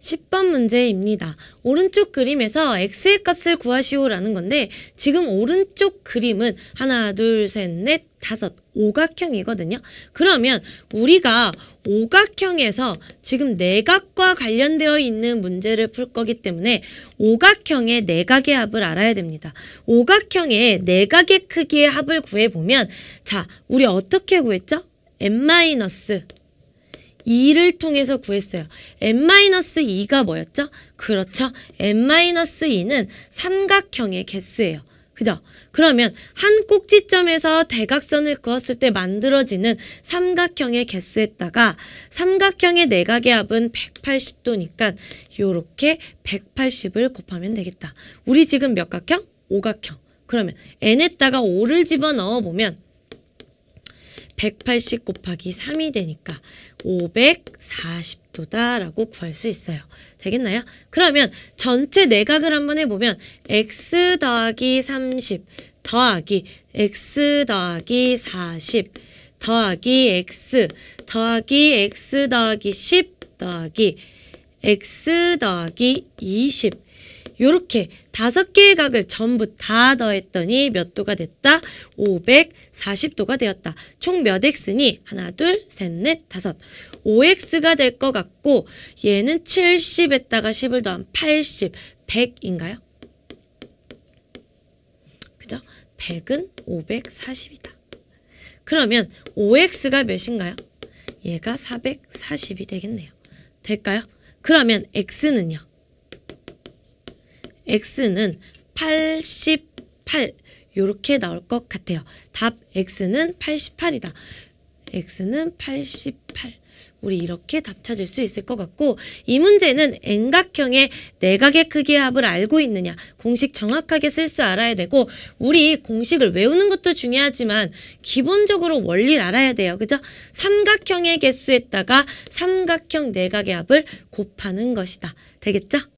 10번 문제입니다. 오른쪽 그림에서 x의 값을 구하시오라는 건데 지금 오른쪽 그림은 하나, 둘, 셋, 넷, 다섯 오각형이거든요. 그러면 우리가 오각형에서 지금 내각과 관련되어 있는 문제를 풀 거기 때문에 오각형의 내각의 합을 알아야 됩니다. 오각형의 내각의 크기의 합을 구해보면 자, 우리 어떻게 구했죠? n-1 2를 통해서 구했어요. n-2가 뭐였죠? 그렇죠. n-2는 삼각형의 개수예요. 그죠? 그러면 한 꼭지점에서 대각선을 그었을 때 만들어지는 삼각형의 개수에다가 삼각형의 내각의 합은 180도니까 요렇게 180을 곱하면 되겠다. 우리 지금 몇 각형? 5각형 그러면 n에다가 5를 집어넣어보면 180 곱하기 3이 되니까 540도다라고 구할 수 있어요. 되겠나요? 그러면 전체 내각을 한번 해보면 x 더하기 30 더하기 x 더하기 40 더하기 x 더하기 x 더하기 10 더하기 x 더하기 20 이렇게 다섯 개의 각을 전부 다 더했더니 몇 도가 됐다? 540도가 되었다. 총 몇 x니? 하나, 둘, 셋, 넷, 다섯. 5x가 될 것 같고 얘는 70에다가 10을 더한 80, 100인가요? 그죠? 100은 540이다. 그러면 5x가 몇인가요? 얘가 440이 되겠네요. 될까요? 그러면 x는요? x는 88 이렇게 나올 것 같아요. 답 x는 88이다. x는 88. 우리 이렇게 답 찾을 수 있을 것 같고 이 문제는 N각형의 내각의 네 크기의 합을 알고 있느냐 공식 정확하게 쓸 수 알아야 되고 우리 공식을 외우는 것도 중요하지만 기본적으로 원리를 알아야 돼요. 그죠? 삼각형의 개수에다가 삼각형 내각의 네 합을 곱하는 것이다. 되겠죠?